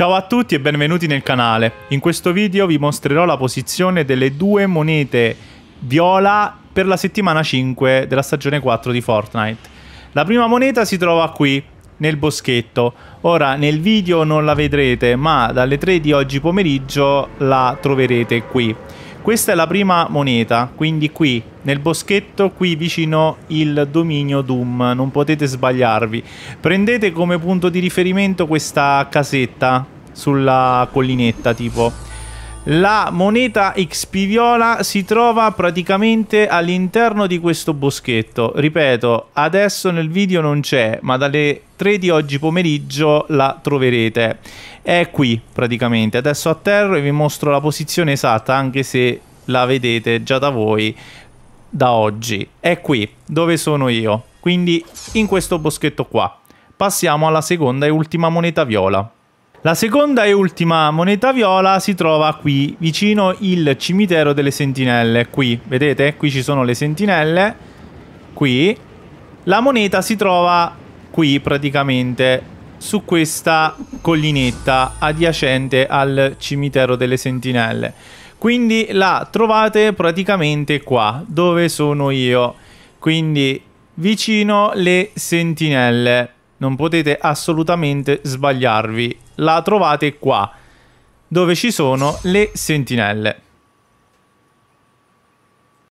Ciao a tutti e benvenuti nel canale. In questo video vi mostrerò la posizione delle due monete viola per la settimana 5 della stagione 4 di Fortnite. La prima moneta si trova qui, nel boschetto. Ora nel video non la vedrete, ma dalle 3 di oggi pomeriggio la troverete qui. Questa è la prima moneta, quindi qui, nel boschetto, qui vicino il dominio Doom, non potete sbagliarvi. Prendete come punto di riferimento questa casetta sulla collinetta, tipo la moneta XP Viola si trova praticamente all'interno di questo boschetto. Ripeto, adesso nel video non c'è, ma dalle 3 di oggi pomeriggio la troverete. È qui praticamente. Adesso atterro e vi mostro la posizione esatta, anche se la vedete già da voi da oggi. È qui, dove sono io. Quindi in questo boschetto qua. Passiamo alla seconda e ultima moneta viola. La seconda e ultima moneta viola si trova qui, vicino il cimitero delle sentinelle. Qui, vedete? Qui ci sono le sentinelle. Qui. La moneta si trova qui, praticamente, su questa collinetta adiacente al cimitero delle sentinelle. Quindi la trovate praticamente qua, dove sono io. Quindi vicino le sentinelle non potete assolutamente sbagliarvi. La trovate qua, dove ci sono le sentinelle.